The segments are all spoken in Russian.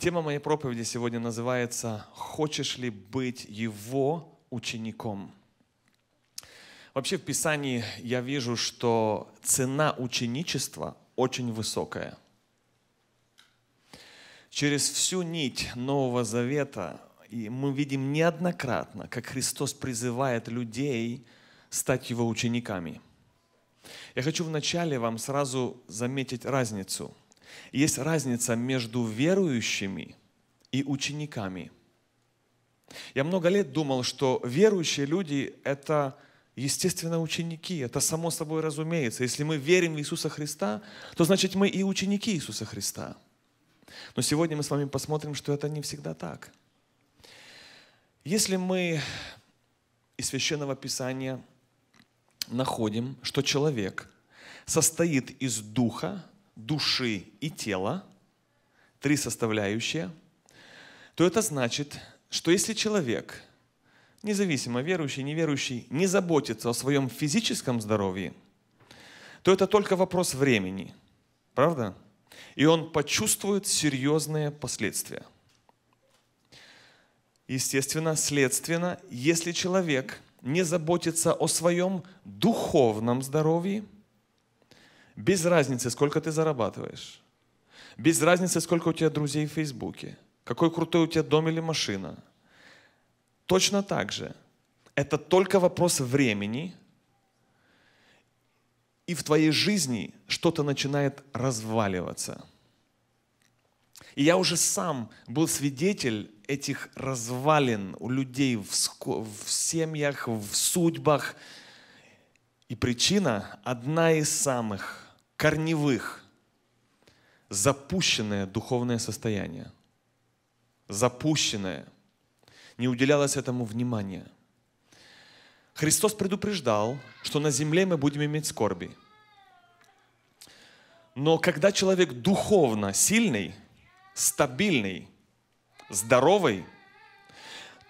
Тема моей проповеди сегодня называется «Хочешь ли быть Его учеником?» Вообще в Писании я вижу, что цена ученичества очень высокая. Через всю нить Нового Завета мы видим неоднократно, как Христос призывает людей стать Его учениками. Я хочу вначале вам сразу заметить разницу – есть разница между верующими и учениками. Я много лет думал, что верующие люди – это, естественно, ученики. Это само собой разумеется. Если мы верим в Иисуса Христа, то значит мы и ученики Иисуса Христа. Но сегодня мы с вами посмотрим, что это не всегда так. Если мы из Священного Писания находим, что человек состоит из духа, души и тела, три составляющие, то это значит, что если человек, независимо верующий, неверующий, не заботится о своем физическом здоровье, то это только вопрос времени. Правда? И он почувствует серьезные последствия. Естественно, следственно, если человек не заботится о своем духовном здоровье – без разницы, сколько ты зарабатываешь. Без разницы, сколько у тебя друзей в Фейсбуке. Какой крутой у тебя дом или машина. Точно так же. Это только вопрос времени. И в твоей жизни что-то начинает разваливаться. И я уже сам был свидетель этих развалин у людей в, в семьях, в судьбах, и причина одна из самых корневых – запущенное духовное состояние. Запущенное. Не уделялось этому внимания. Христос предупреждал, что на земле мы будем иметь скорби. Но когда человек духовно сильный, стабильный, здоровый,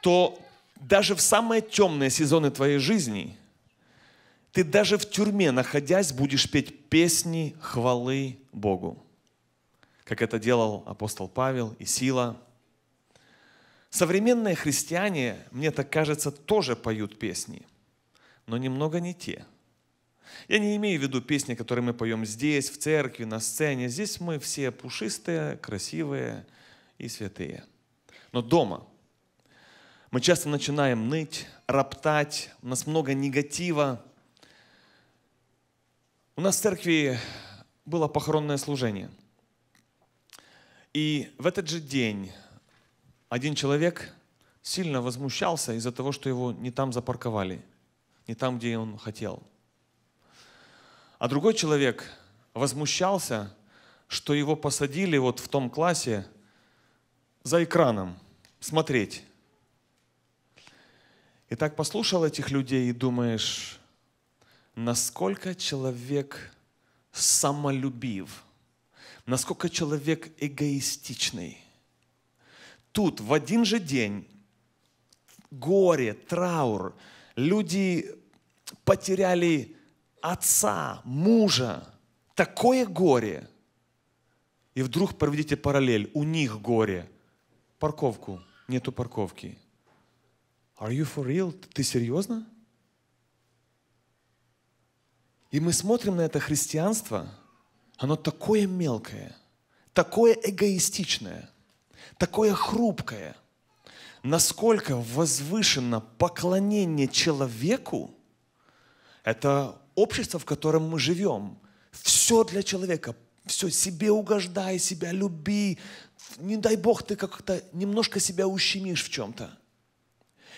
то даже в самые темные сезоны твоей жизни – ты даже в тюрьме, находясь, будешь петь песни хвалы Богу, как это делал апостол Павел и Сила. Современные христиане, мне так кажется, тоже поют песни, но немного не те. Я не имею в виду песни, которые мы поем здесь, в церкви, на сцене. Здесь мы все пушистые, красивые и святые. Но дома мы часто начинаем ныть, роптать, у нас много негатива – у нас в церкви было похоронное служение. И в этот же день один человек сильно возмущался из-за того, что его не там запарковали, не там, где он хотел. А другой человек возмущался, что его посадили вот в том классе за экраном смотреть. И так послушал этих людей и думаешь, насколько человек самолюбив, насколько человек эгоистичный. Тут в один же день горе, траур, люди потеряли отца, мужа, такое горе. И вдруг проведите параллель, у них горе. Парковку, нету парковки. Are you for real? Ты серьезно? И мы смотрим на это христианство, оно такое мелкое, такое эгоистичное, такое хрупкое, насколько возвышено поклонение человеку, это общество, в котором мы живем. Все для человека, все себе угождай, себя люби, не дай Бог ты как-то немножко себя ущемишь в чем-то.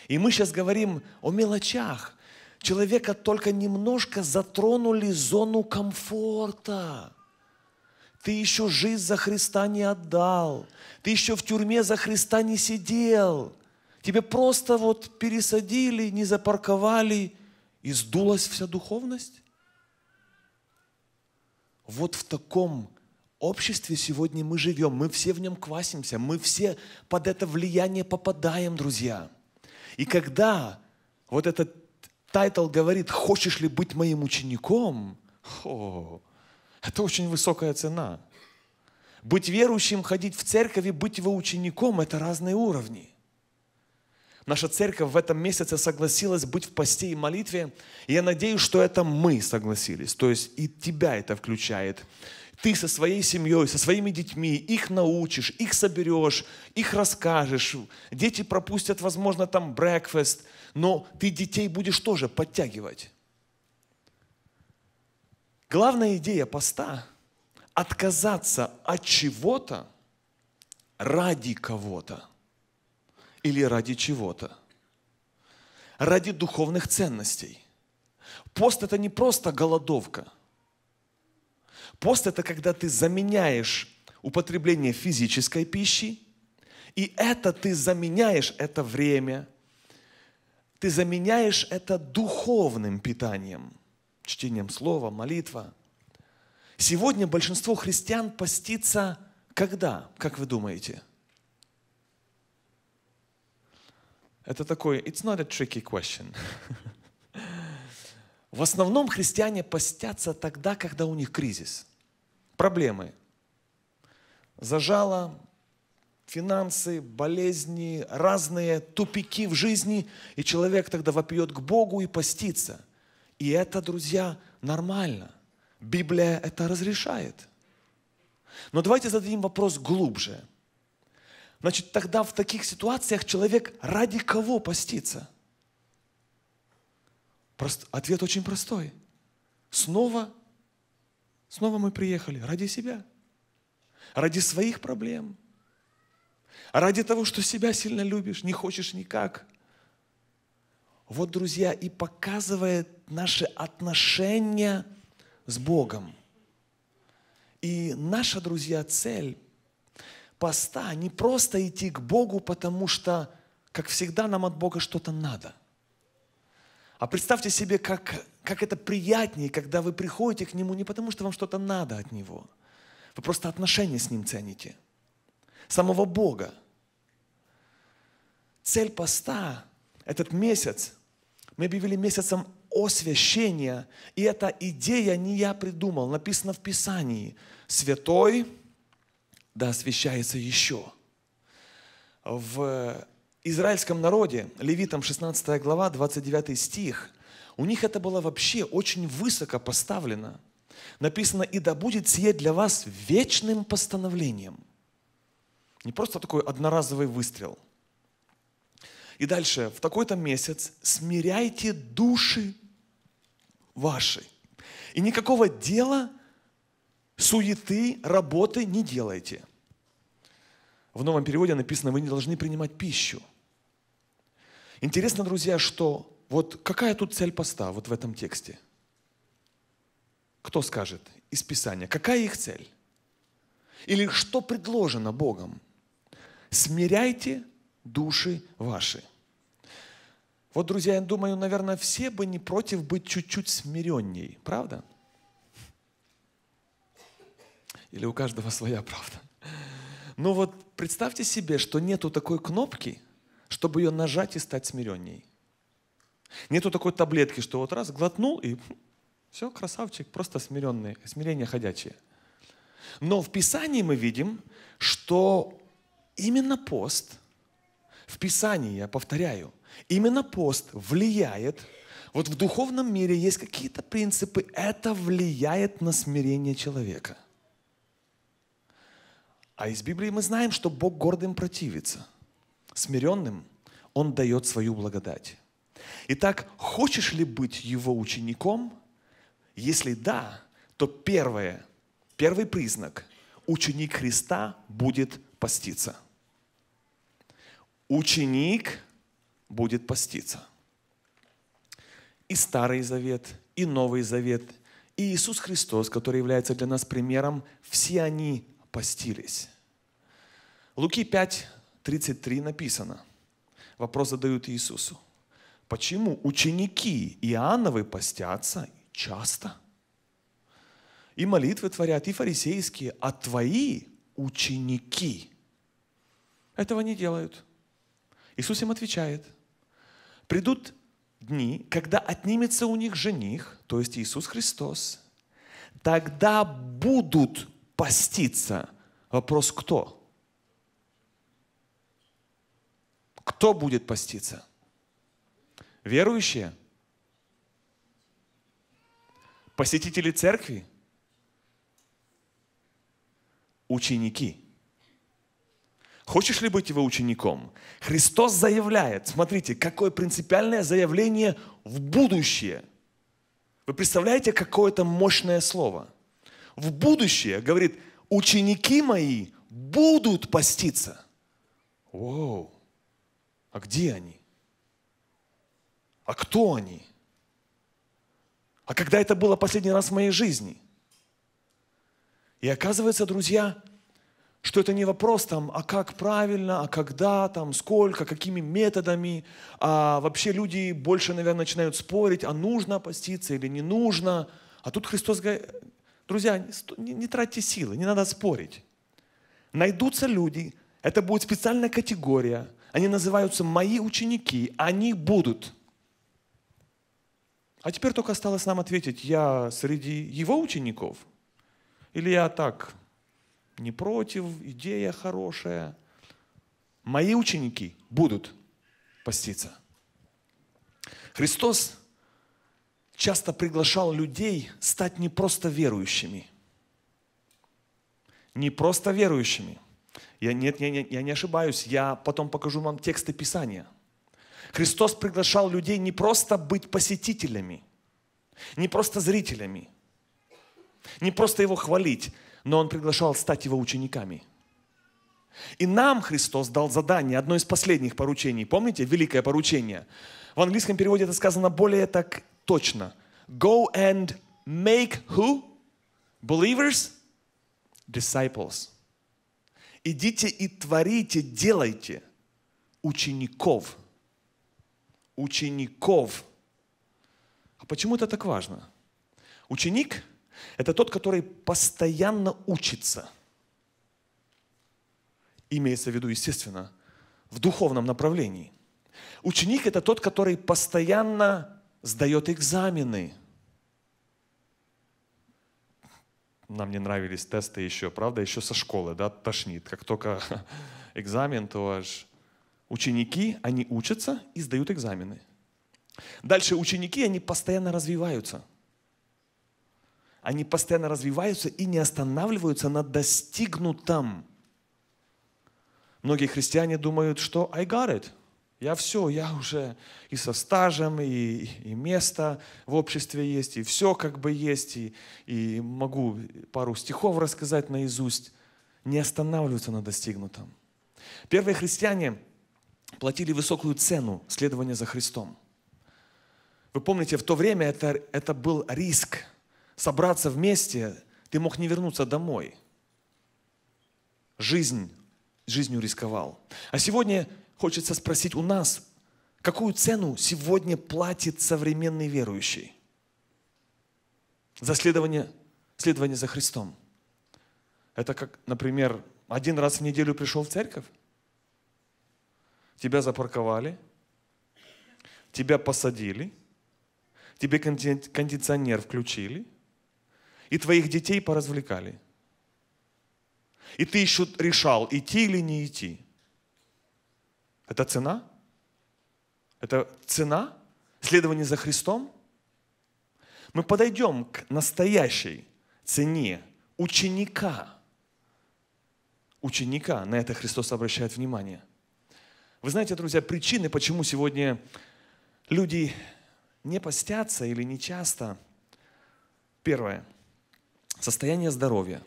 И мы сейчас говорим о мелочах – человека только немножко затронули зону комфорта. Ты еще жизнь за Христа не отдал. Ты еще в тюрьме за Христа не сидел. Тебе просто вот пересадили, не запарковали, и сдулась вся духовность. Вот в таком обществе сегодня мы живем, мы все в нем квасимся, мы все под это влияние попадаем, друзья. И когда вот этот тайтл говорит, хочешь ли быть моим учеником? О, это очень высокая цена. Быть верующим, ходить в церковь и быть его учеником – это разные уровни. Наша церковь в этом месяце согласилась быть в посте и молитве. И я надеюсь, что это мы согласились. То есть и тебя это включает. Ты со своей семьей, со своими детьми, их научишь, их соберешь, их расскажешь. Дети пропустят, возможно, там брекфест – но ты детей будешь тоже подтягивать. Главная идея поста – отказаться от чего-то ради кого-то или ради чего-то, ради духовных ценностей. Пост – это не просто голодовка. Пост – это когда ты заменяешь употребление физической пищи, и это ты заменяешь это время, ты заменяешь это духовным питанием, чтением слова, молитва. Сегодня большинство христиан постится когда, как вы думаете? Это такой, it's not a tricky question. В основном христиане постятся тогда, когда у них кризис, проблемы. Зажало, финансы, болезни, разные тупики в жизни, и человек тогда вопиет к Богу и постится. И это, друзья, нормально. Библия это разрешает. Но давайте зададим вопрос глубже. Значит, тогда в таких ситуациях человек ради кого постится? Прост... Ответ очень простой. Снова, снова мы приехали ради себя, ради своих проблем – а ради того, что себя сильно любишь, не хочешь никак. Вот, друзья, и показывает наши отношения с Богом. И наша, друзья, цель поста не просто идти к Богу, потому что, как всегда, нам от Бога что-то надо. А представьте себе, как, как это приятнее, когда вы приходите к Нему не потому, что вам что-то надо от Него. Вы просто отношения с Ним цените – самого Бога. Цель поста, этот месяц, мы объявили месяцем освящения, и эта идея не я придумал, написано в Писании. Святой да освящается еще. В израильском народе, Левитам 16 глава, 29 стих, у них это было вообще очень высоко поставлено. Написано, и да будет сие для вас вечным постановлением – не просто такой одноразовый выстрел. И дальше, в такой-то месяц смиряйте души ваши. И никакого дела, суеты, работы не делайте. В новом переводе написано, вы не должны принимать пищу. Интересно, друзья, что вот какая тут цель поста вот в этом тексте? Кто скажет из Писания? Какая их цель? Или что предложено Богом? смиряйте души ваши. Вот, друзья, я думаю, наверное, все бы не против быть чуть-чуть смиренней, правда? Или у каждого своя правда? Но ну вот представьте себе, что нету такой кнопки, чтобы ее нажать и стать смиренней. Нету такой таблетки, что вот раз глотнул и хм, все, красавчик, просто смиренный, смирение ходячее. Но в Писании мы видим, что Именно пост в Писании, я повторяю, именно пост влияет. Вот в духовном мире есть какие-то принципы, это влияет на смирение человека. А из Библии мы знаем, что Бог гордым противится. Смиренным Он дает свою благодать. Итак, хочешь ли быть Его учеником? Если да, то первое, первый признак – ученик Христа будет поститься. Ученик будет поститься. И Старый Завет, и Новый Завет, и Иисус Христос, который является для нас примером, все они постились. Луки 5, 33 написано. Вопрос задают Иисусу. Почему ученики Иоанновы постятся часто? И молитвы творят, и фарисейские, а твои ученики этого не делают. Иисус им отвечает, придут дни, когда отнимется у них жених, то есть Иисус Христос, тогда будут поститься. Вопрос кто? Кто будет поститься? Верующие? Посетители церкви? Ученики – Хочешь ли быть его учеником? Христос заявляет, смотрите, какое принципиальное заявление в будущее. Вы представляете, какое это мощное слово? В будущее, говорит, ученики мои будут поститься. Воу, а где они? А кто они? А когда это было последний раз в моей жизни? И оказывается, друзья, что это не вопрос там, а как правильно, а когда, там, сколько, какими методами. А вообще люди больше, наверное, начинают спорить, а нужно поститься или не нужно. А тут Христос говорит, друзья, не, не тратьте силы, не надо спорить. Найдутся люди, это будет специальная категория, они называются «мои ученики», они будут. А теперь только осталось нам ответить, я среди его учеников или я так не против, идея хорошая. Мои ученики будут поститься. Христос часто приглашал людей стать не просто верующими. Не просто верующими. Я, нет, я, я не ошибаюсь, я потом покажу вам тексты Писания. Христос приглашал людей не просто быть посетителями, не просто зрителями, не просто Его хвалить но Он приглашал стать Его учениками. И нам Христос дал задание, одно из последних поручений. Помните, великое поручение? В английском переводе это сказано более так точно. Go and make who? Believers? Disciples. Идите и творите, делайте учеников. Учеников. А почему это так важно? Ученик – это тот, который постоянно учится. Имеется в виду, естественно, в духовном направлении. Ученик – это тот, который постоянно сдает экзамены. Нам не нравились тесты еще, правда, еще со школы, да, тошнит. Как только экзамен, то аж ученики, они учатся и сдают экзамены. Дальше ученики, они постоянно развиваются – они постоянно развиваются и не останавливаются на достигнутом. Многие христиане думают, что I got it. Я все, я уже и со стажем, и, и место в обществе есть, и все как бы есть, и, и могу пару стихов рассказать наизусть. Не останавливаются на достигнутом. Первые христиане платили высокую цену следования за Христом. Вы помните, в то время это, это был риск – собраться вместе, ты мог не вернуться домой. Жизнь, жизнью рисковал. А сегодня хочется спросить у нас, какую цену сегодня платит современный верующий? За следование, следование за Христом. Это как, например, один раз в неделю пришел в церковь, тебя запарковали, тебя посадили, тебе кондиционер включили, и твоих детей поразвлекали. И ты еще решал, идти или не идти. Это цена? Это цена следования за Христом? Мы подойдем к настоящей цене ученика. Ученика. На это Христос обращает внимание. Вы знаете, друзья, причины, почему сегодня люди не постятся или не часто. Первое. Состояние здоровья.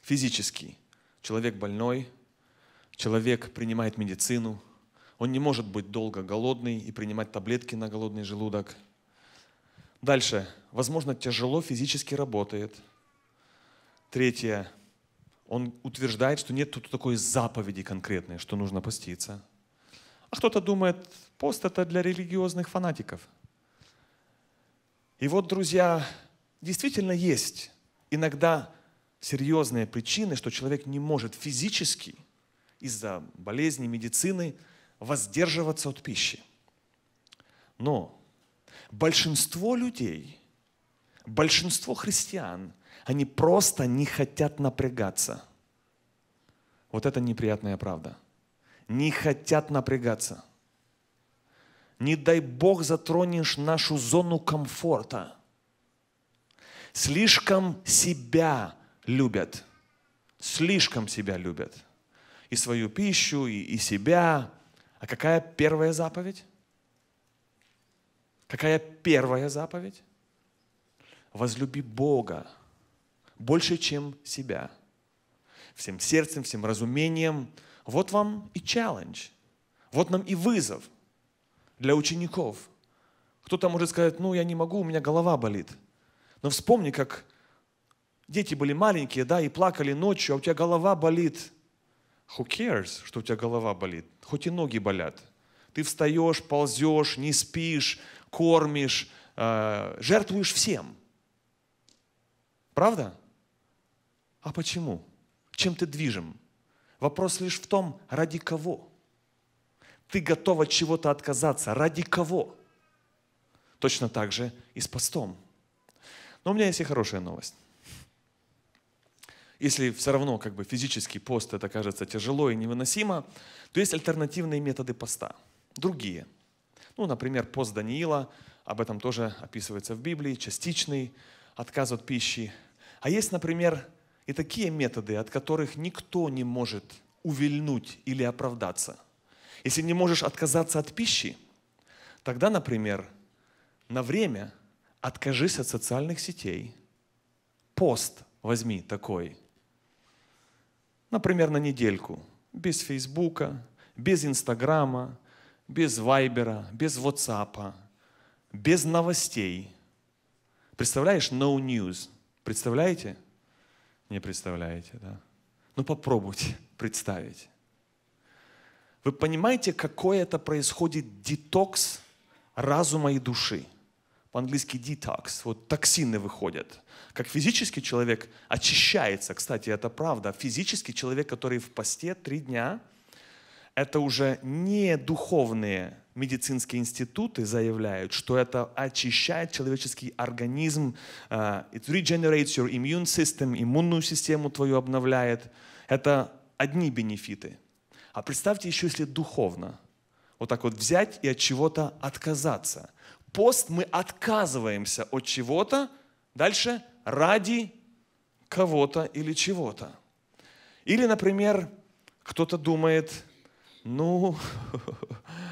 Физический. Человек больной, человек принимает медицину, он не может быть долго голодный и принимать таблетки на голодный желудок. Дальше. Возможно, тяжело физически работает. Третье. Он утверждает, что нет тут такой заповеди конкретной, что нужно поститься. А кто-то думает, пост это для религиозных фанатиков. И вот, друзья, действительно есть иногда серьезные причины, что человек не может физически из-за болезни, медицины воздерживаться от пищи. Но большинство людей, большинство христиан, они просто не хотят напрягаться. Вот это неприятная правда. Не хотят напрягаться. Не дай Бог затронешь нашу зону комфорта – Слишком себя любят. Слишком себя любят. И свою пищу, и, и себя. А какая первая заповедь? Какая первая заповедь? Возлюби Бога больше, чем себя. Всем сердцем, всем разумением. Вот вам и челлендж. Вот нам и вызов для учеников. Кто-то может сказать, ну я не могу, у меня голова болит. Но вспомни, как дети были маленькие, да, и плакали ночью, а у тебя голова болит. Who cares, что у тебя голова болит? Хоть и ноги болят. Ты встаешь, ползешь, не спишь, кормишь, э, жертвуешь всем. Правда? А почему? Чем ты движим? Вопрос лишь в том, ради кого? Ты готов от чего-то отказаться. Ради кого? Точно так же и с постом. Но у меня есть и хорошая новость. Если все равно как бы физический пост это кажется тяжело и невыносимо, то есть альтернативные методы поста, другие. Ну, например, пост Даниила, об этом тоже описывается в Библии, частичный отказ от пищи. А есть, например, и такие методы, от которых никто не может увильнуть или оправдаться. Если не можешь отказаться от пищи, тогда, например, на время – откажись от социальных сетей, пост возьми такой, например, на недельку, без Фейсбука, без Инстаграма, без Вайбера, без Ватсапа, без новостей. Представляешь, no news. Представляете? Не представляете, да? Ну попробуйте представить. Вы понимаете, какой это происходит детокс разума и души? по-английски detox, вот токсины выходят. Как физически человек очищается, кстати, это правда. Физически человек, который в посте три дня, это уже не духовные медицинские институты заявляют, что это очищает человеческий организм, э, it regenerates your immune system, иммунную систему твою обновляет. Это одни бенефиты. А представьте еще, если духовно, вот так вот взять и от чего-то отказаться – пост мы отказываемся от чего-то, дальше ради кого-то или чего-то. Или, например, кто-то думает, ну,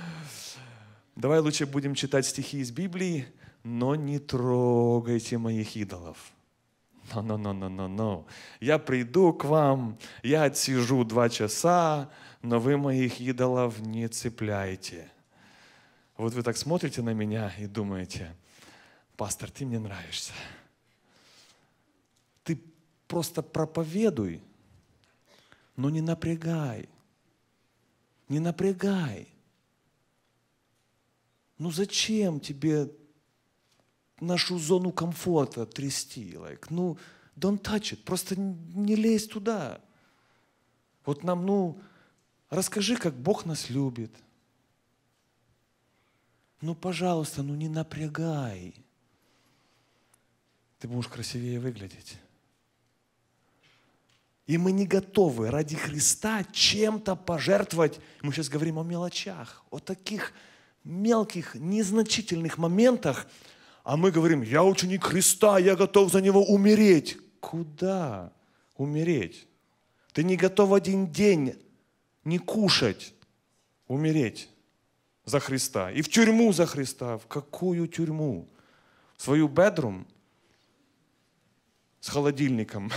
давай лучше будем читать стихи из Библии, но не трогайте моих идолов. Но-но-но-но-но-но. Я приду к вам, я отсижу два часа, но вы моих идолов не цепляйте. Вот вы так смотрите на меня и думаете, пастор, ты мне нравишься. Ты просто проповедуй, но не напрягай. Не напрягай. Ну зачем тебе нашу зону комфорта трясти? Like, ну, don't touch it, просто не лезь туда. Вот нам, ну, расскажи, как Бог нас любит – ну, пожалуйста, ну не напрягай. Ты будешь красивее выглядеть. И мы не готовы ради Христа чем-то пожертвовать. Мы сейчас говорим о мелочах, о таких мелких, незначительных моментах. А мы говорим, я ученик Христа, я готов за него умереть. Куда умереть? Ты не готов один день не кушать, умереть за Христа, и в тюрьму за Христа. В какую тюрьму? В свою бедрум? С холодильником.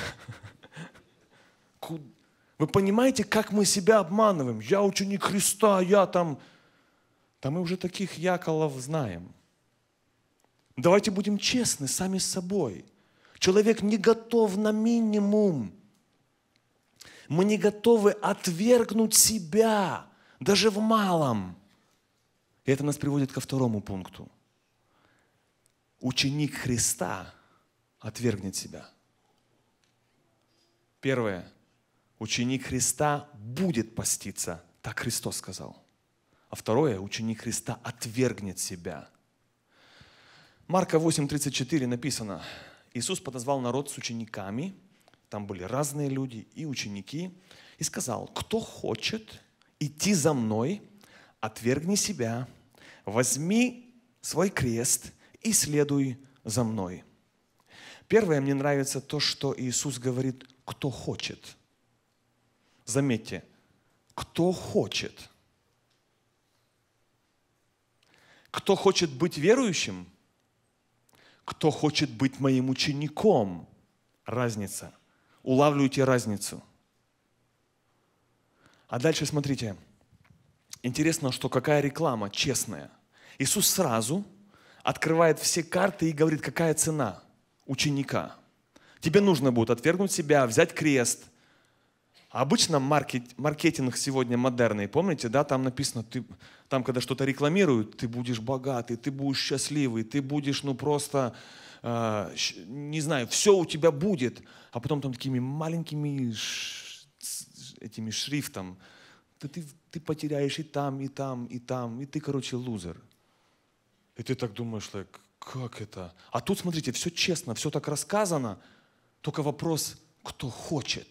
Вы понимаете, как мы себя обманываем? Я ученик Христа, я там... Да мы уже таких Яколов знаем. Давайте будем честны сами с собой. Человек не готов на минимум. Мы не готовы отвергнуть себя, даже в малом. И это нас приводит ко второму пункту. Ученик Христа отвергнет себя. Первое. Ученик Христа будет поститься. Так Христос сказал. А второе, ученик Христа отвергнет себя. Марка 8:34 написано, Иисус подозвал народ с учениками, там были разные люди и ученики, и сказал, кто хочет идти за мной, отвергни себя, возьми свой крест и следуй за мной. Первое, мне нравится то, что Иисус говорит, кто хочет. Заметьте, кто хочет. Кто хочет быть верующим, кто хочет быть моим учеником. Разница. Улавливайте разницу. А дальше смотрите, Интересно, что какая реклама честная. Иисус сразу открывает все карты и говорит, какая цена ученика. Тебе нужно будет отвергнуть себя, взять крест. Обычно маркет, маркетинг сегодня модерный, помните, да, там написано, ты, там когда что-то рекламируют, ты будешь богатый, ты будешь счастливый, ты будешь, ну просто, э, не знаю, все у тебя будет. А потом там такими маленькими ш, этими шрифтом, да ты ты потеряешь и там, и там, и там, и ты, короче, лузер. И ты так думаешь, like, как это? А тут, смотрите, все честно, все так рассказано, только вопрос, кто хочет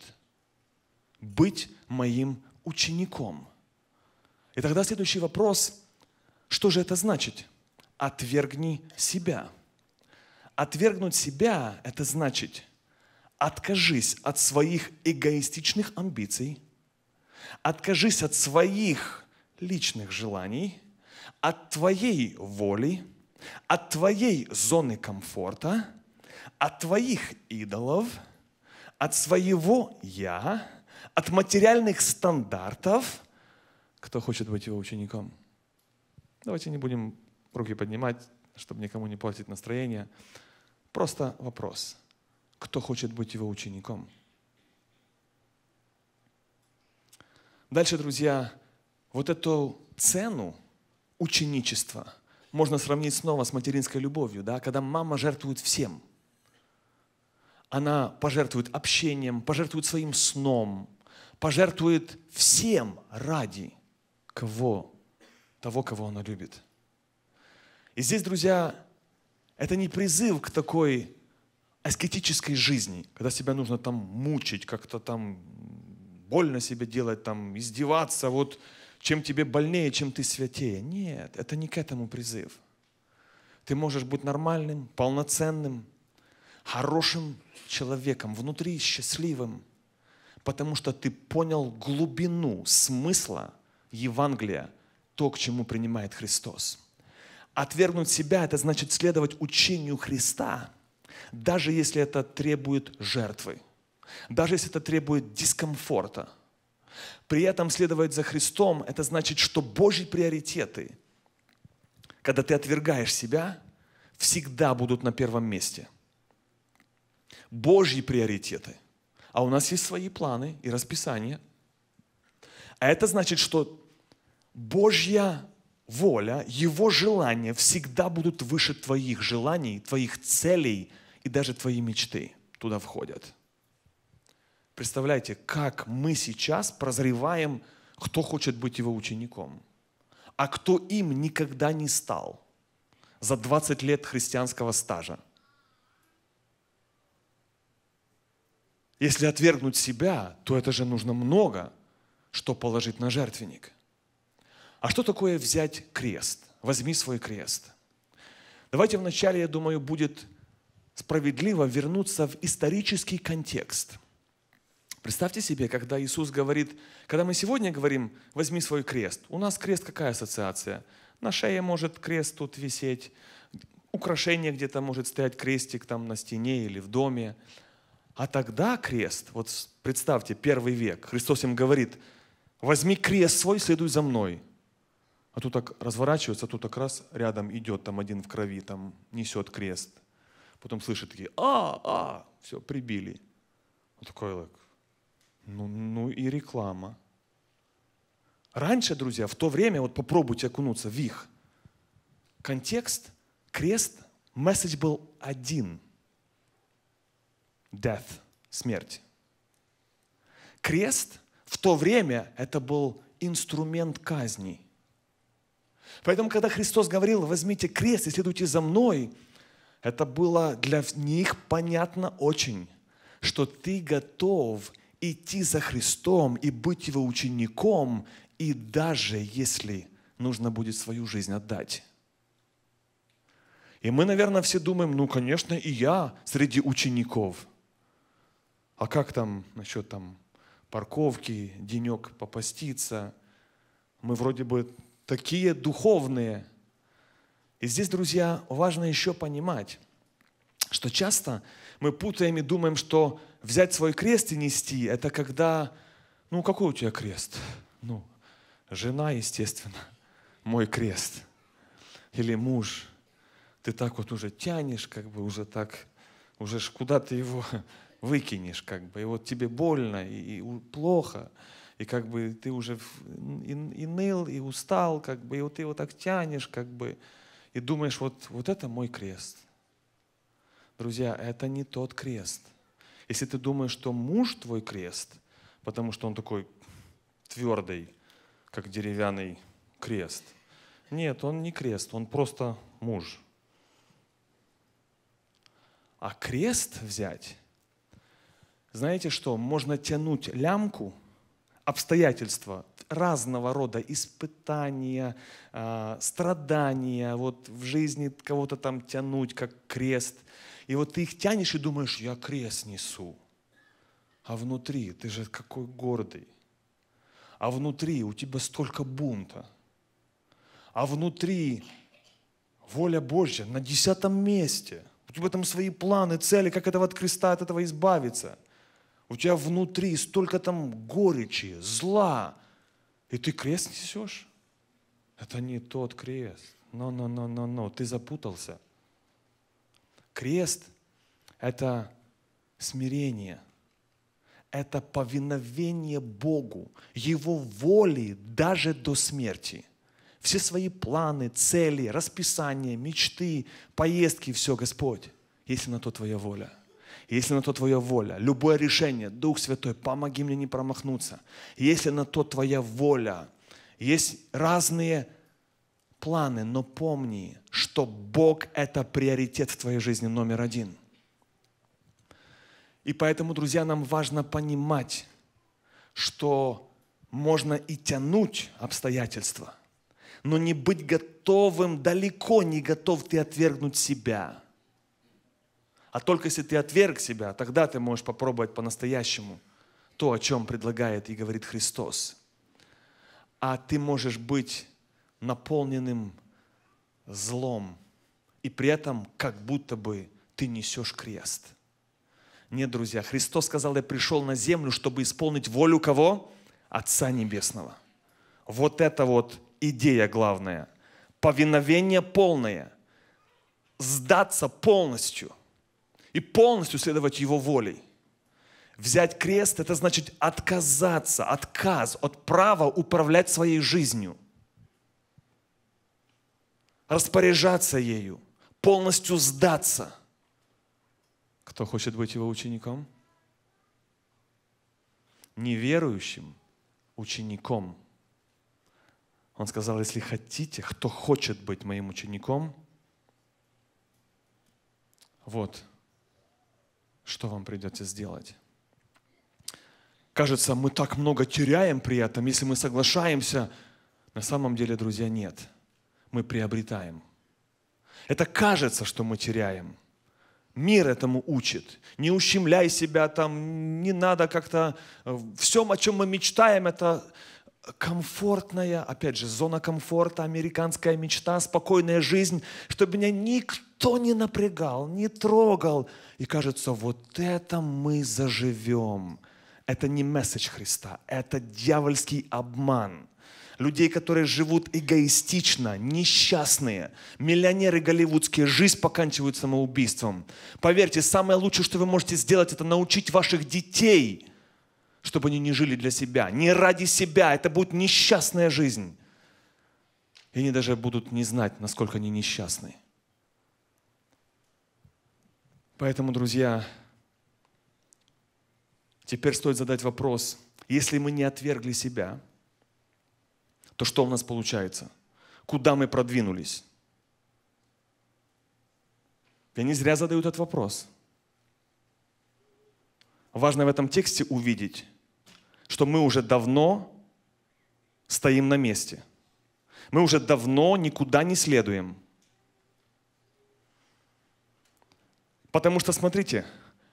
быть моим учеником. И тогда следующий вопрос, что же это значит? Отвергни себя. Отвергнуть себя – это значит, откажись от своих эгоистичных амбиций – Откажись от своих личных желаний, от твоей воли, от твоей зоны комфорта, от твоих идолов, от своего «я», от материальных стандартов. Кто хочет быть его учеником? Давайте не будем руки поднимать, чтобы никому не портить настроение. Просто вопрос. Кто хочет быть его учеником? Дальше, друзья, вот эту цену ученичества можно сравнить снова с материнской любовью, да, когда мама жертвует всем. Она пожертвует общением, пожертвует своим сном, пожертвует всем ради кого? Того, кого она любит. И здесь, друзья, это не призыв к такой аскетической жизни, когда себя нужно там мучить, как-то там больно себе делать, там, издеваться, вот чем тебе больнее, чем ты святее. Нет, это не к этому призыв. Ты можешь быть нормальным, полноценным, хорошим человеком, внутри счастливым, потому что ты понял глубину смысла Евангелия, то, к чему принимает Христос. Отвергнуть себя – это значит следовать учению Христа, даже если это требует жертвы – даже если это требует дискомфорта. При этом следовать за Христом, это значит, что Божьи приоритеты, когда ты отвергаешь себя, всегда будут на первом месте. Божьи приоритеты. А у нас есть свои планы и расписание. А это значит, что Божья воля, Его желания всегда будут выше твоих желаний, твоих целей и даже твои мечты туда входят. Представляете, как мы сейчас прозреваем, кто хочет быть его учеником, а кто им никогда не стал за 20 лет христианского стажа. Если отвергнуть себя, то это же нужно много, что положить на жертвенник. А что такое взять крест? Возьми свой крест. Давайте вначале, я думаю, будет справедливо вернуться в исторический контекст – Представьте себе, когда Иисус говорит, когда мы сегодня говорим, возьми свой крест. У нас крест какая ассоциация? На шее может крест тут висеть, украшение где-то может стоять, крестик там на стене или в доме. А тогда крест, вот представьте, первый век, Христос им говорит, возьми крест свой, следуй за мной. А тут так разворачивается, а тут как раз рядом идет там один в крови, там несет крест. Потом слышит такие, а, а, все, прибили. Вот такой, like, ну, ну и реклама. Раньше, друзья, в то время, вот попробуйте окунуться в их контекст, крест, месседж был один. Death, смерть. Крест в то время это был инструмент казни. Поэтому, когда Христос говорил, возьмите крест и следуйте за мной, это было для них понятно очень, что ты готов – идти за Христом и быть Его учеником, и даже если нужно будет свою жизнь отдать. И мы, наверное, все думаем, ну, конечно, и я среди учеников. А как там насчет там парковки, денек попаститься? Мы вроде бы такие духовные. И здесь, друзья, важно еще понимать, что часто мы путаем и думаем, что взять свой крест и нести, это когда, ну какой у тебя крест? Ну, жена, естественно, мой крест. Или муж. Ты так вот уже тянешь, как бы уже так, уже ж куда ты его выкинешь, как бы. И вот тебе больно и, и плохо. И как бы ты уже и, и ныл, и устал, как бы, и вот ты его так тянешь, как бы, и думаешь, вот, вот это мой крест. Друзья, это не тот крест – если ты думаешь, что муж твой крест, потому что он такой твердый, как деревянный крест. Нет, он не крест, он просто муж. А крест взять, знаете что, можно тянуть лямку, обстоятельства разного рода, испытания, а, страдания, вот в жизни кого-то там тянуть, как крест – и вот ты их тянешь и думаешь, я крест несу. А внутри, ты же какой гордый. А внутри у тебя столько бунта. А внутри воля Божья на десятом месте. У тебя там свои планы, цели, как этого от креста, от этого избавиться. У тебя внутри столько там горечи, зла. И ты крест несешь? Это не тот крест. Но, но, но, но, но. Ты запутался. Крест – это смирение, это повиновение Богу, Его воли даже до смерти. Все свои планы, цели, расписания, мечты, поездки, все, Господь, если на то Твоя воля – если на то Твоя воля, любое решение, Дух Святой, помоги мне не промахнуться. Если на то Твоя воля, есть разные планы, но помни, что Бог – это приоритет в твоей жизни номер один. И поэтому, друзья, нам важно понимать, что можно и тянуть обстоятельства, но не быть готовым, далеко не готов ты отвергнуть себя. А только если ты отверг себя, тогда ты можешь попробовать по-настоящему то, о чем предлагает и говорит Христос. А ты можешь быть наполненным злом, и при этом как будто бы ты несешь крест. Нет, друзья, Христос сказал, я пришел на землю, чтобы исполнить волю кого? Отца Небесного. Вот это вот идея главная. Повиновение полное. Сдаться полностью. И полностью следовать Его волей. Взять крест – это значит отказаться, отказ от права управлять своей жизнью – распоряжаться ею, полностью сдаться. Кто хочет быть его учеником? Неверующим учеником. Он сказал, если хотите, кто хочет быть моим учеником, вот что вам придется сделать. Кажется, мы так много теряем при этом, если мы соглашаемся. На самом деле, друзья, нет – мы приобретаем. Это кажется, что мы теряем. Мир этому учит. Не ущемляй себя там, не надо как-то... Э, Всем, о чем мы мечтаем, это комфортная, опять же, зона комфорта, американская мечта, спокойная жизнь, чтобы меня никто не напрягал, не трогал. И кажется, вот это мы заживем. Это не месседж Христа, это дьявольский обман – людей, которые живут эгоистично, несчастные. Миллионеры голливудские, жизнь поканчивают самоубийством. Поверьте, самое лучшее, что вы можете сделать, это научить ваших детей, чтобы они не жили для себя, не ради себя. Это будет несчастная жизнь. И они даже будут не знать, насколько они несчастны. Поэтому, друзья, теперь стоит задать вопрос, если мы не отвергли себя – то что у нас получается? Куда мы продвинулись? Я не зря задаю этот вопрос. Важно в этом тексте увидеть, что мы уже давно стоим на месте. Мы уже давно никуда не следуем. Потому что, смотрите,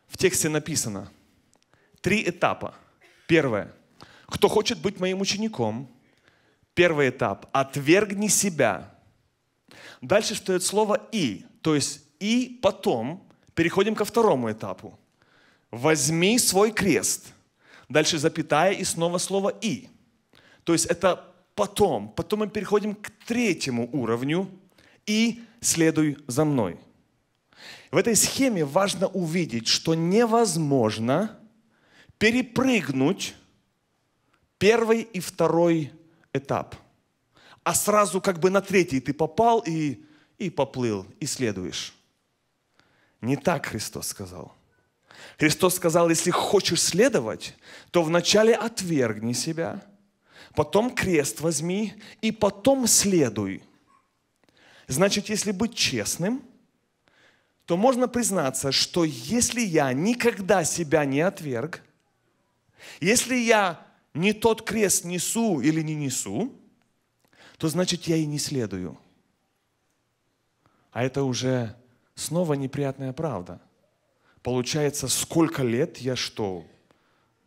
в тексте написано три этапа. Первое. Кто хочет быть моим учеником – Первый этап. Отвергни себя. Дальше стоит слово «и». То есть «и» потом. Переходим ко второму этапу. Возьми свой крест. Дальше запятая и снова слово «и». То есть это потом. Потом мы переходим к третьему уровню «и следуй за мной». В этой схеме важно увидеть, что невозможно перепрыгнуть первый и второй этап. А сразу как бы на третий ты попал и, и поплыл, и следуешь. Не так Христос сказал. Христос сказал, если хочешь следовать, то вначале отвергни себя, потом крест возьми и потом следуй. Значит, если быть честным, то можно признаться, что если я никогда себя не отверг, если я не тот крест несу или не несу, то значит я и не следую. А это уже снова неприятная правда. Получается, сколько лет я что?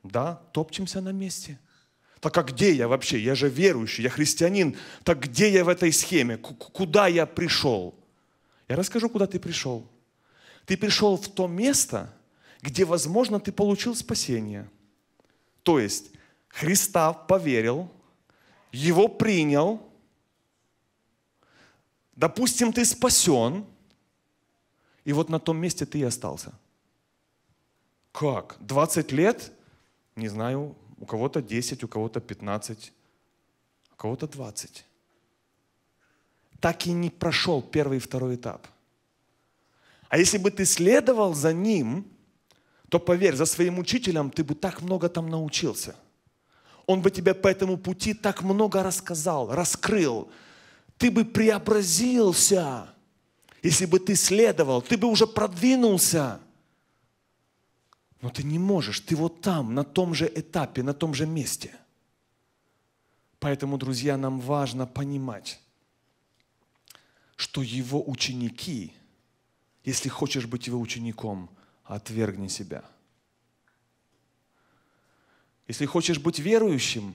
Да, топчемся на месте. Так а где я вообще? Я же верующий, я христианин. Так где я в этой схеме? К- куда я пришел? Я расскажу, куда ты пришел. Ты пришел в то место, где, возможно, ты получил спасение. То есть Христа поверил, Его принял, допустим, ты спасен, и вот на том месте ты и остался. Как? 20 лет? Не знаю, у кого-то 10, у кого-то 15, у кого-то 20. Так и не прошел первый и второй этап. А если бы ты следовал за ним, то поверь, за своим учителем ты бы так много там научился – он бы тебе по этому пути так много рассказал, раскрыл. Ты бы преобразился, если бы ты следовал, ты бы уже продвинулся. Но ты не можешь, ты вот там, на том же этапе, на том же месте. Поэтому, друзья, нам важно понимать, что его ученики, если хочешь быть его учеником, отвергни себя – если хочешь быть верующим,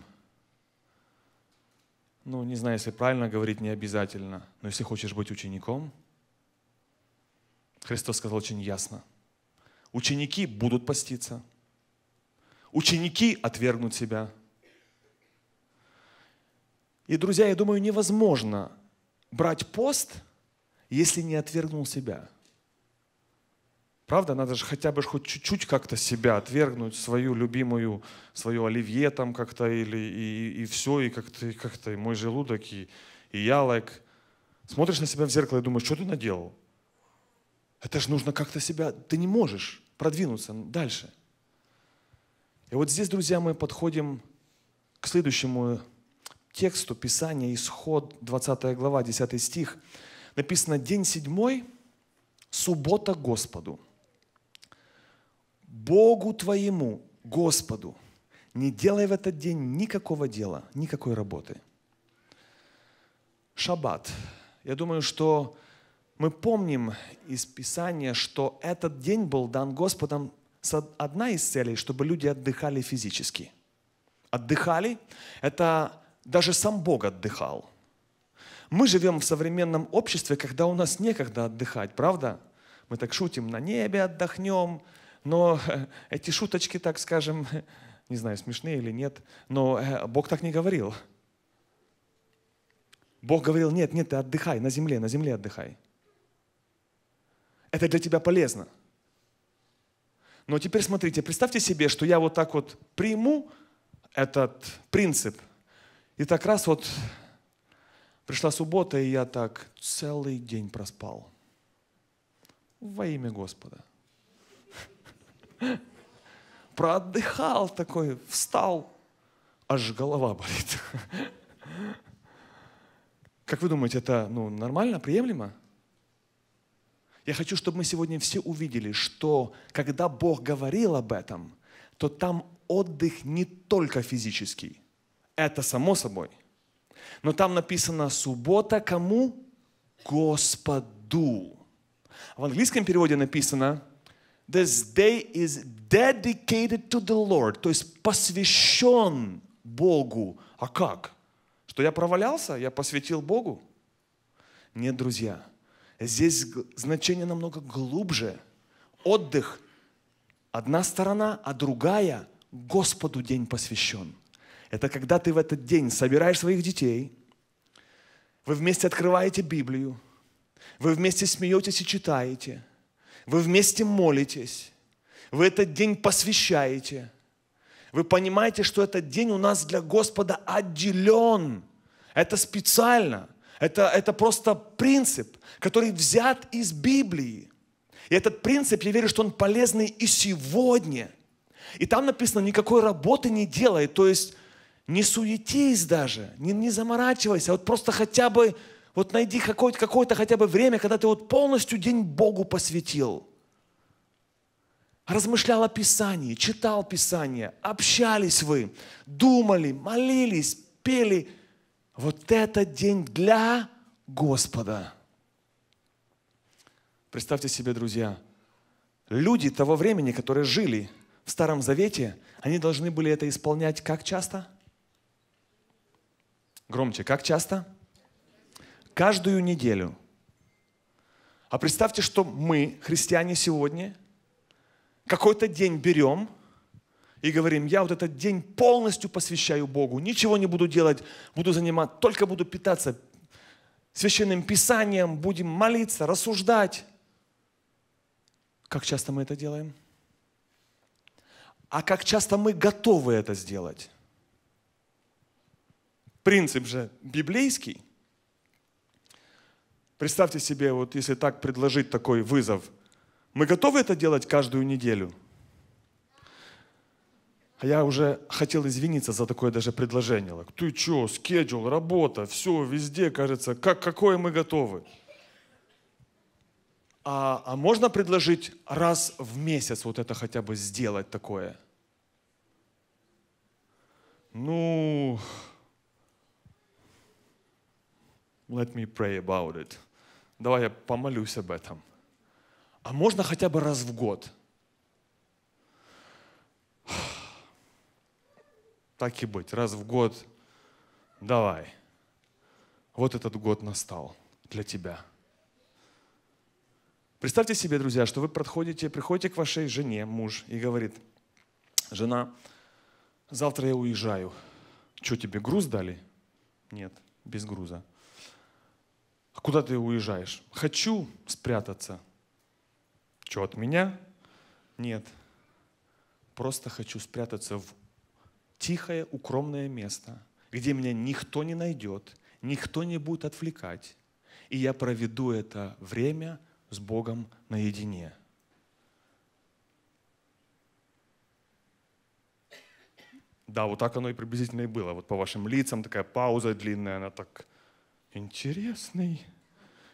ну, не знаю, если правильно говорить, не обязательно, но если хочешь быть учеником, Христос сказал очень ясно, ученики будут поститься, ученики отвергнут себя. И, друзья, я думаю, невозможно брать пост, если не отвергнул себя – Правда, надо же хотя бы хоть чуть-чуть как-то себя отвергнуть, свою любимую, свою оливье там как-то, или и, и все, и как-то, и как-то, и мой желудок, и, и я like. Смотришь на себя в зеркало и думаешь, что ты наделал? Это же нужно как-то себя, ты не можешь продвинуться дальше. И вот здесь, друзья, мы подходим к следующему тексту Писания, Исход, 20 глава, 10 стих. Написано, день седьмой, суббота Господу – Богу твоему, Господу, не делай в этот день никакого дела, никакой работы. Шаббат. Я думаю, что мы помним из Писания, что этот день был дан Господом с одной из целей, чтобы люди отдыхали физически. Отдыхали, это даже сам Бог отдыхал. Мы живем в современном обществе, когда у нас некогда отдыхать, правда? Мы так шутим, на небе отдохнем, но э, эти шуточки, так скажем, не знаю, смешные или нет, но э, Бог так не говорил. Бог говорил, нет, нет, ты отдыхай на земле, на земле отдыхай. Это для тебя полезно. Но теперь смотрите, представьте себе, что я вот так вот приму этот принцип. И так раз вот пришла суббота, и я так целый день проспал. Во имя Господа. Проотдыхал такой, встал, аж голова болит. Как вы думаете, это ну, нормально, приемлемо? Я хочу, чтобы мы сегодня все увидели, что когда Бог говорил об этом, то там отдых не только физический. Это само собой. Но там написано «суббота кому?» Господу. В английском переводе написано This day is dedicated to the Lord, то есть посвящен Богу. А как? Что я провалялся, я посвятил Богу? Нет, друзья, здесь значение намного глубже. Отдых – одна сторона, а другая – Господу день посвящен. Это когда ты в этот день собираешь своих детей, вы вместе открываете Библию, вы вместе смеетесь и читаете – вы вместе молитесь. Вы этот день посвящаете. Вы понимаете, что этот день у нас для Господа отделен. Это специально. Это, это просто принцип, который взят из Библии. И этот принцип, я верю, что он полезный и сегодня. И там написано, никакой работы не делай. То есть не суетись даже, не, не заморачивайся. Вот просто хотя бы вот найди какое-то какое хотя бы время, когда ты вот полностью день Богу посвятил. Размышлял о Писании, читал Писание, общались вы, думали, молились, пели. Вот этот день для Господа. Представьте себе, друзья, люди того времени, которые жили в Старом Завете, они должны были это исполнять как часто? Громче, как часто? каждую неделю. А представьте, что мы, христиане сегодня, какой-то день берем и говорим, я вот этот день полностью посвящаю Богу, ничего не буду делать, буду заниматься, только буду питаться священным писанием, будем молиться, рассуждать. Как часто мы это делаем? А как часто мы готовы это сделать? Принцип же библейский. Представьте себе, вот если так предложить такой вызов, мы готовы это делать каждую неделю? А я уже хотел извиниться за такое даже предложение. Like, Ты чё, скеджул, работа, все везде, кажется, как, какое мы готовы. А, а можно предложить раз в месяц вот это хотя бы сделать такое? Ну, let me pray about it давай я помолюсь об этом. А можно хотя бы раз в год. Так и быть, раз в год, давай. Вот этот год настал для тебя. Представьте себе, друзья, что вы подходите, приходите к вашей жене, муж, и говорит, жена, завтра я уезжаю. Что, тебе груз дали? Нет, без груза. «А куда ты уезжаешь? Хочу спрятаться. Что, от меня? Нет. Просто хочу спрятаться в тихое, укромное место, где меня никто не найдет, никто не будет отвлекать. И я проведу это время с Богом наедине. Да, вот так оно и приблизительно и было. Вот по вашим лицам такая пауза длинная, она так интересный,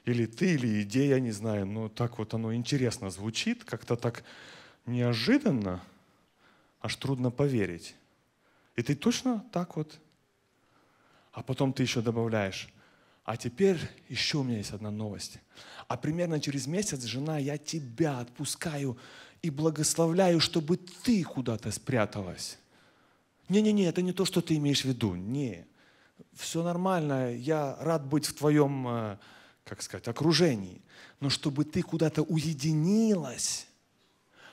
или ты, или идея, не знаю, но так вот оно интересно звучит, как-то так неожиданно, аж трудно поверить. И ты точно так вот. А потом ты еще добавляешь, а теперь еще у меня есть одна новость. А примерно через месяц, жена, я тебя отпускаю и благословляю, чтобы ты куда-то спряталась. Не-не-не, это не то, что ты имеешь в виду. Не все нормально, я рад быть в твоем, э, как сказать, окружении, но чтобы ты куда-то уединилась,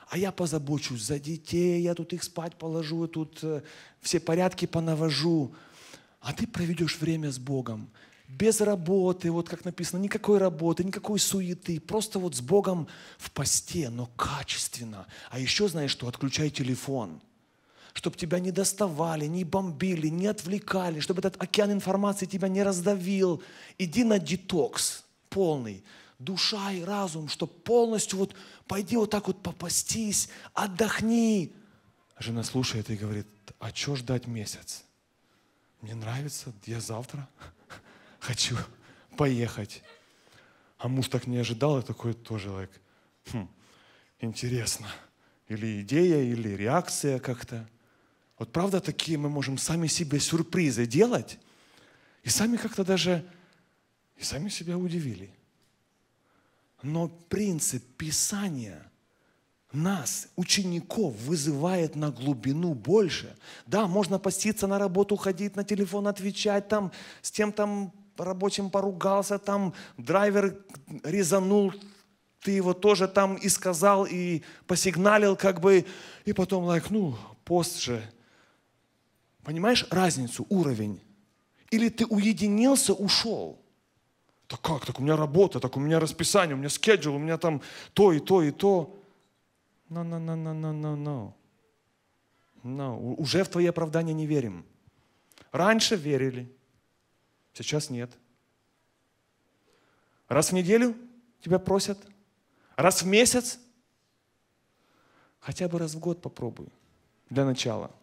а я позабочусь за детей, я тут их спать положу, тут э, все порядки понавожу, а ты проведешь время с Богом, без работы, вот как написано, никакой работы, никакой суеты, просто вот с Богом в посте, но качественно. А еще знаешь что, отключай телефон – чтобы тебя не доставали, не бомбили, не отвлекали, чтобы этот океан информации тебя не раздавил. Иди на детокс полный, душа и разум, чтобы полностью вот пойди вот так вот попастись, отдохни. Жена слушает и говорит, а что ждать месяц? Мне нравится, я завтра хочу поехать. А муж так не ожидал, и такой тоже человек. Хм, интересно. Или идея, или реакция как-то. Вот правда, такие мы можем сами себе сюрпризы делать, и сами как-то даже, и сами себя удивили. Но принцип Писания нас, учеников, вызывает на глубину больше. Да, можно поститься на работу, ходить на телефон, отвечать там, с тем там рабочим поругался, там драйвер резанул, ты его тоже там и сказал, и посигналил, как бы, и потом лайк ну пост же, Понимаешь разницу, уровень? Или ты уединился, ушел. Так как? Так у меня работа, так у меня расписание, у меня скеджул, у меня там то и то и то. No, no, no, no, no, no, no. No. Уже в твои оправдания не верим. Раньше верили, сейчас нет. Раз в неделю тебя просят, раз в месяц, хотя бы раз в год попробуй для начала –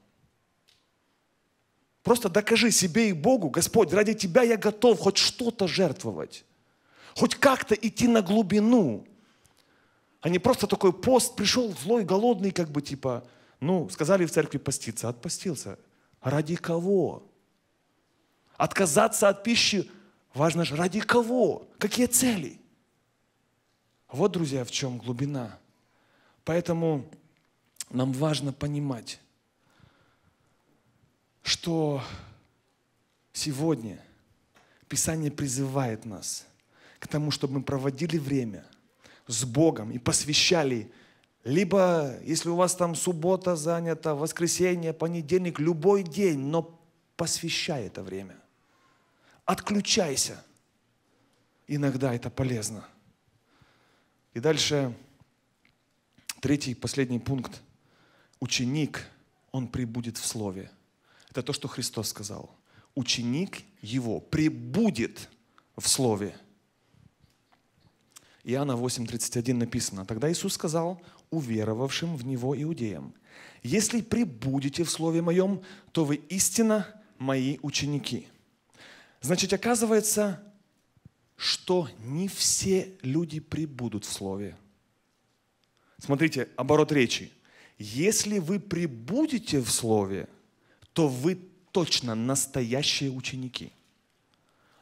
Просто докажи себе и Богу, Господь, ради Тебя я готов хоть что-то жертвовать, хоть как-то идти на глубину, а не просто такой пост, пришел злой, голодный, как бы типа, ну, сказали в церкви поститься, отпостился. ради кого? Отказаться от пищи важно же ради кого? Какие цели? Вот, друзья, в чем глубина. Поэтому нам важно понимать, что сегодня Писание призывает нас к тому, чтобы мы проводили время с Богом и посвящали либо, если у вас там суббота занята, воскресенье, понедельник, любой день, но посвящай это время. Отключайся. Иногда это полезно. И дальше третий, последний пункт. Ученик, он прибудет в Слове это то, что Христос сказал. Ученик его прибудет в Слове. Иоанна 8:31 написано, «Тогда Иисус сказал уверовавшим в Него иудеям, «Если прибудете в Слове Моем, то вы истинно мои ученики». Значит, оказывается, что не все люди прибудут в Слове. Смотрите, оборот речи. Если вы прибудете в Слове, то вы точно настоящие ученики.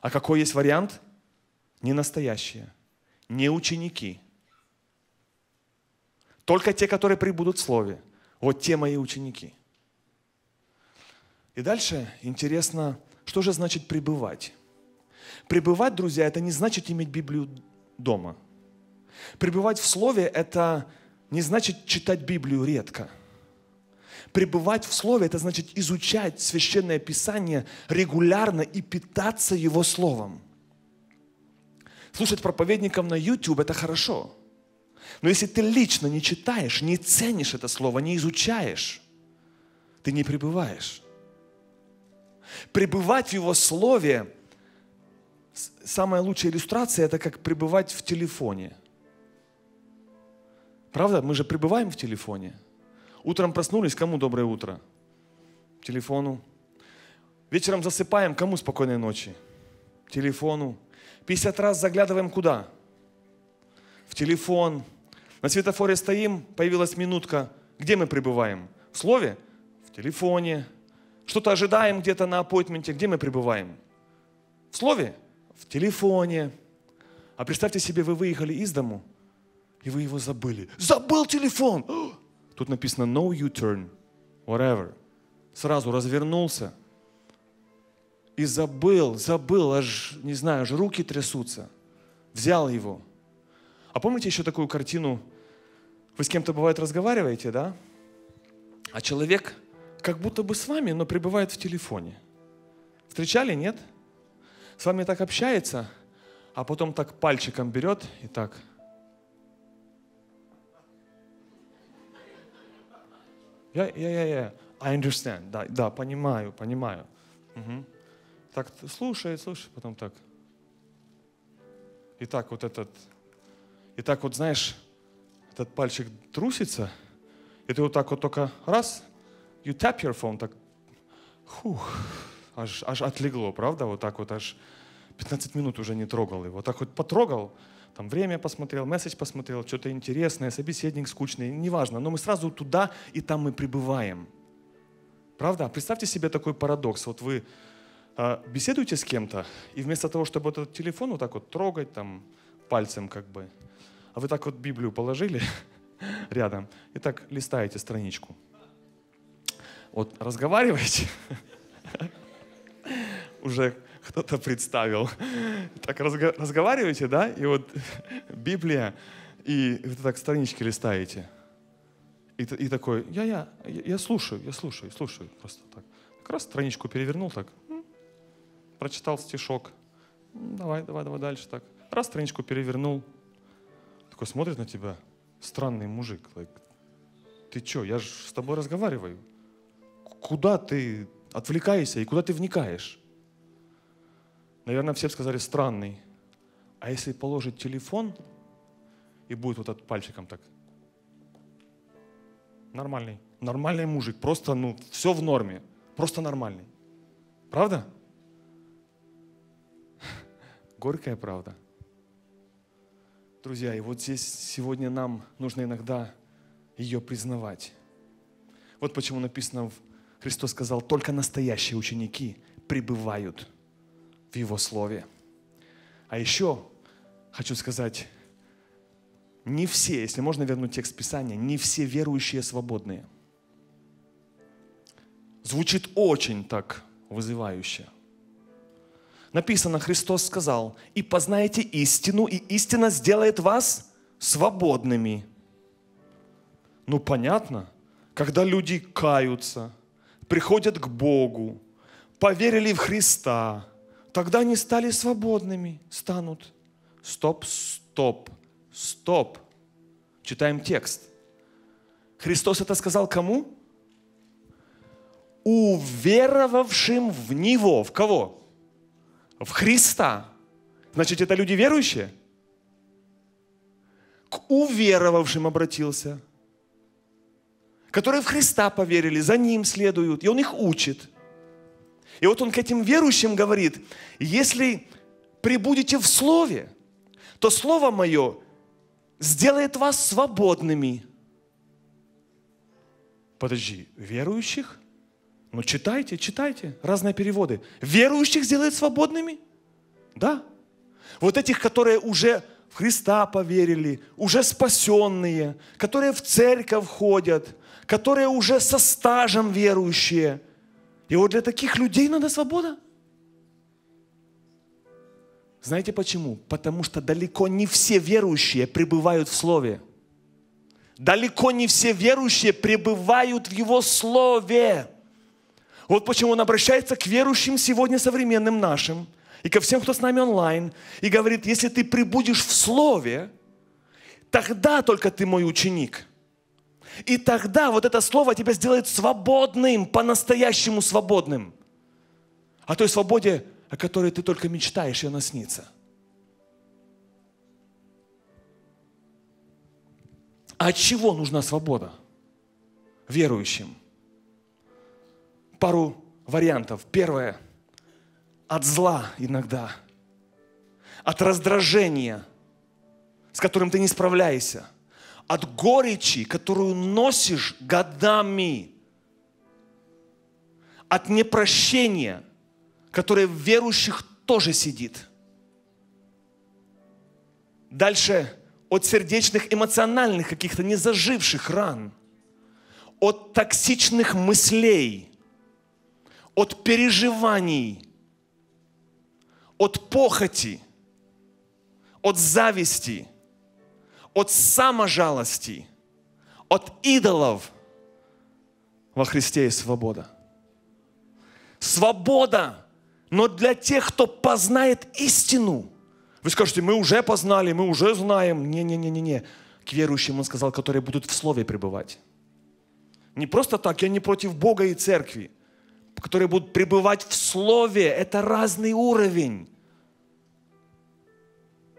А какой есть вариант? Не настоящие, не ученики. Только те, которые прибудут в Слове. Вот те мои ученики. И дальше интересно, что же значит пребывать? Пребывать, друзья, это не значит иметь Библию дома. Пребывать в Слове – это не значит читать Библию редко – Пребывать в Слове – это значит изучать Священное Писание регулярно и питаться Его Словом. Слушать проповедников на YouTube – это хорошо. Но если ты лично не читаешь, не ценишь это Слово, не изучаешь, ты не пребываешь. Пребывать в Его Слове – самая лучшая иллюстрация – это как пребывать в телефоне – Правда? Мы же пребываем в телефоне. Утром проснулись, кому доброе утро? Телефону. Вечером засыпаем, кому спокойной ночи? Телефону. 50 раз заглядываем куда? В телефон. На светофоре стоим, появилась минутка. Где мы пребываем? В слове? В телефоне. Что-то ожидаем где-то на аппойтменте. Где мы пребываем? В слове? В телефоне. А представьте себе, вы выехали из дому, и вы его забыли. Забыл телефон! Тут написано no U-turn, whatever. Сразу развернулся и забыл, забыл, аж, не знаю, аж руки трясутся. Взял его. А помните еще такую картину? Вы с кем-то, бывает, разговариваете, да? А человек как будто бы с вами, но пребывает в телефоне. Встречали, нет? С вами так общается, а потом так пальчиком берет и так – Я, я, я, я. I understand. Да, да, понимаю, понимаю. Угу. Так слушает, слушает, потом так. И так вот этот, и так вот, знаешь, этот пальчик трусится, и ты вот так вот только раз, you tap your phone, так, хух, аж, аж отлегло, правда? Вот так вот аж 15 минут уже не трогал его. Так вот потрогал, там время посмотрел, месседж посмотрел, что-то интересное, собеседник скучный, неважно. Но мы сразу туда и там мы пребываем. Правда? Представьте себе такой парадокс. Вот вы э, беседуете с кем-то, и вместо того, чтобы вот этот телефон вот так вот трогать там пальцем как бы, а вы так вот Библию положили рядом и так листаете страничку. Вот разговариваете уже кто-то представил. Так разговариваете, да? И вот Библия, и вы так странички листаете. И, и такой, я, я, я слушаю, я слушаю, слушаю просто так. Как раз страничку перевернул так, прочитал стишок. Давай, давай, давай дальше так. Раз страничку перевернул. Такой смотрит на тебя, странный мужик. Like, ты чё, я же с тобой разговариваю. Куда ты отвлекаешься и куда ты вникаешь? Наверное, все сказали странный. А если положить телефон и будет вот этот пальчиком так? Нормальный. Нормальный мужик. Просто, ну, все в норме. Просто нормальный. Правда? Горькая правда. Друзья, и вот здесь сегодня нам нужно иногда ее признавать. Вот почему написано, Христос сказал, только настоящие ученики пребывают в Его Слове. А еще хочу сказать, не все, если можно вернуть текст Писания, не все верующие свободные. Звучит очень так вызывающе. Написано, Христос сказал, и познаете истину, и истина сделает вас свободными. Ну понятно, когда люди каются, приходят к Богу, поверили в Христа – Тогда они стали свободными, станут. Стоп, стоп, стоп. Читаем текст. Христос это сказал кому? Уверовавшим в Него. В кого? В Христа. Значит, это люди верующие? К уверовавшим обратился. Которые в Христа поверили, за Ним следуют. И Он их учит – и вот он к этим верующим говорит, если прибудете в Слове, то Слово Мое сделает вас свободными. Подожди, верующих? Ну читайте, читайте, разные переводы. Верующих сделает свободными? Да. Вот этих, которые уже в Христа поверили, уже спасенные, которые в церковь ходят, которые уже со стажем верующие – и вот для таких людей надо свобода. Знаете почему? Потому что далеко не все верующие пребывают в Слове. Далеко не все верующие пребывают в Его Слове. Вот почему он обращается к верующим сегодня современным нашим и ко всем, кто с нами онлайн, и говорит, если ты прибудешь в Слове, тогда только ты мой ученик. И тогда вот это слово тебя сделает свободным, по-настоящему свободным. О той свободе, о которой ты только мечтаешь, и она снится. А от чего нужна свобода верующим? Пару вариантов. Первое. От зла иногда. От раздражения, с которым ты не справляешься от горечи, которую носишь годами, от непрощения, которое в верующих тоже сидит. Дальше от сердечных эмоциональных каких-то незаживших ран, от токсичных мыслей, от переживаний, от похоти, от зависти – от саможалости, от идолов во Христе есть свобода. Свобода, но для тех, кто познает истину. Вы скажете, мы уже познали, мы уже знаем. Не-не-не-не-не. К верующим он сказал, которые будут в Слове пребывать. Не просто так, я не против Бога и церкви. Которые будут пребывать в Слове. Это разный уровень.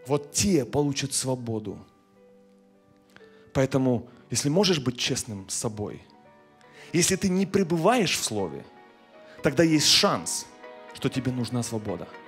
Вот те получат свободу. Поэтому, если можешь быть честным с собой, если ты не пребываешь в Слове, тогда есть шанс, что тебе нужна свобода –